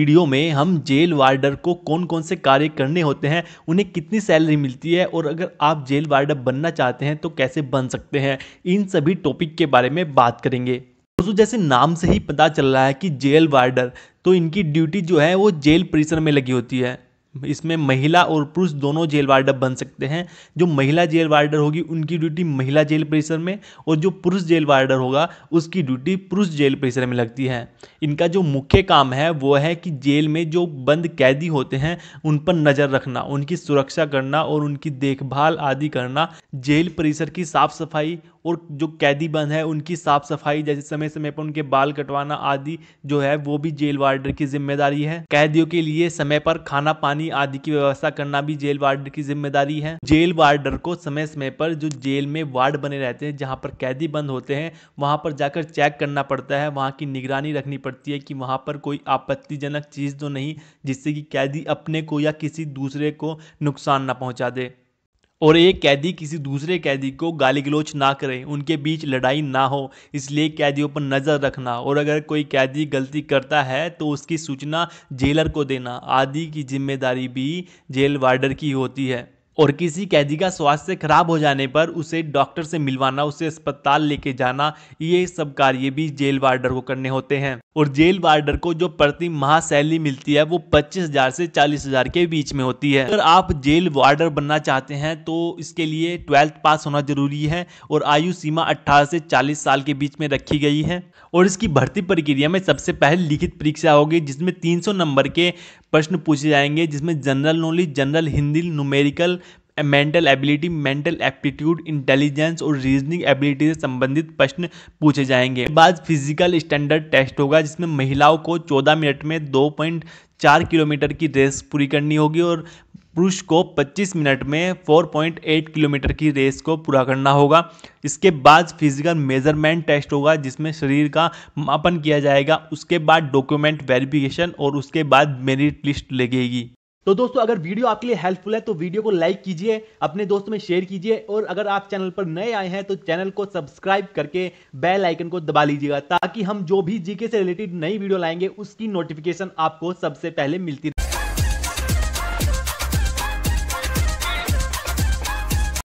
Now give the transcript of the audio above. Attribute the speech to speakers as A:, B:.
A: video में हम jail वार्डर को कौन कौन से कार्य करने होते हैं उन्हें कितनी सैलरी मिलती है और अगर आप जेल वार्डर बनना चाहते हैं तो कैसे बन सकते हैं इन सभी टॉपिक के बारे में बात करेंगे दोस्तों जैसे नाम से ही पता चल रहा है कि जेल वार्डर तो इनकी ड्यूटी जो है वो जेल परिसर में लगी होती है इसमें महिला और पुरुष दोनों जेल वार्डर बन सकते हैं जो महिला जेल वार्डर होगी उनकी ड्यूटी महिला जेल परिसर में और जो पुरुष जेल वार्डर होगा उसकी ड्यूटी पुरुष जेल परिसर में लगती है इनका जो मुख्य काम है वो है कि जेल में जो बंद कैदी होते हैं उन पर नज़र रखना उनकी सुरक्षा करना और उनकी देखभाल आदि करना जेल परिसर की साफ सफाई और जो कैदी बंद है उनकी साफ सफाई जैसे समय समय पर उनके बाल कटवाना आदि जो है वो भी जेल वार्डर की जिम्मेदारी है कैदियों के लिए समय पर खाना पानी आदि की व्यवस्था करना भी जेल वार्डर की जिम्मेदारी है जेल वार्डर को समय समय पर जो जेल में वार्ड बने रहते हैं जहाँ पर कैदी बंद होते हैं वहाँ पर जाकर चेक करना पड़ता है वहाँ की निगरानी रखनी पड़ती है कि वहाँ पर कोई आपत्तिजनक चीज़ तो नहीं जिससे कि कैदी अपने को या किसी दूसरे को नुकसान ना पहुँचा दे और एक कैदी किसी दूसरे कैदी को गाली गलोच ना करें उनके बीच लड़ाई ना हो इसलिए कैदियों पर नज़र रखना और अगर कोई कैदी गलती करता है तो उसकी सूचना जेलर को देना आदि की जिम्मेदारी भी जेल वार्डर की होती है और किसी कैदी का स्वास्थ्य खराब हो जाने पर उसे डॉक्टर से मिलवाना उसे अस्पताल लेके जाना ये सब कार्य भी जेल वार्डर को करने होते हैं और जेल वार्डर को जो प्रति माह सैलरी मिलती है वो पच्चीस हजार से चालीस हजार के बीच में होती है अगर आप जेल वार्डर बनना चाहते हैं तो इसके लिए ट्वेल्थ पास होना जरूरी है और आयु सीमा अट्ठारह से चालीस साल के बीच में रखी गई है और इसकी भर्ती प्रक्रिया में सबसे पहले लिखित परीक्षा होगी जिसमें 300 नंबर के प्रश्न पूछे जाएंगे जिसमें general knowledge general Hindi numerical mental ability mental aptitude intelligence और रीजनिंग एबिलिटी से संबंधित प्रश्न पूछे जाएंगे बाद फिजिकल स्टैंडर्ड टेस्ट होगा जिसमें महिलाओं को 14 मिनट में 2.4 किलोमीटर की रेस पूरी करनी होगी और पुरुष को 25 मिनट में 4.8 किलोमीटर की रेस को पूरा करना होगा इसके बाद फिजिकल मेजरमेंट टेस्ट होगा जिसमें शरीर का मापन किया जाएगा उसके बाद डॉक्यूमेंट वेरिफिकेशन और उसके बाद मेरिट लिस्ट लगेगी तो दोस्तों अगर वीडियो आपके लिए हेल्पफुल है तो वीडियो को लाइक कीजिए अपने दोस्तों में शेयर कीजिए और अगर आप चैनल पर नए आए हैं तो चैनल को सब्सक्राइब करके बेल आइकन को दबा लीजिएगा ताकि हम जो भी जीके से रिलेटेड नई वीडियो लाएंगे उसकी नोटिफिकेशन आपको सबसे पहले मिलती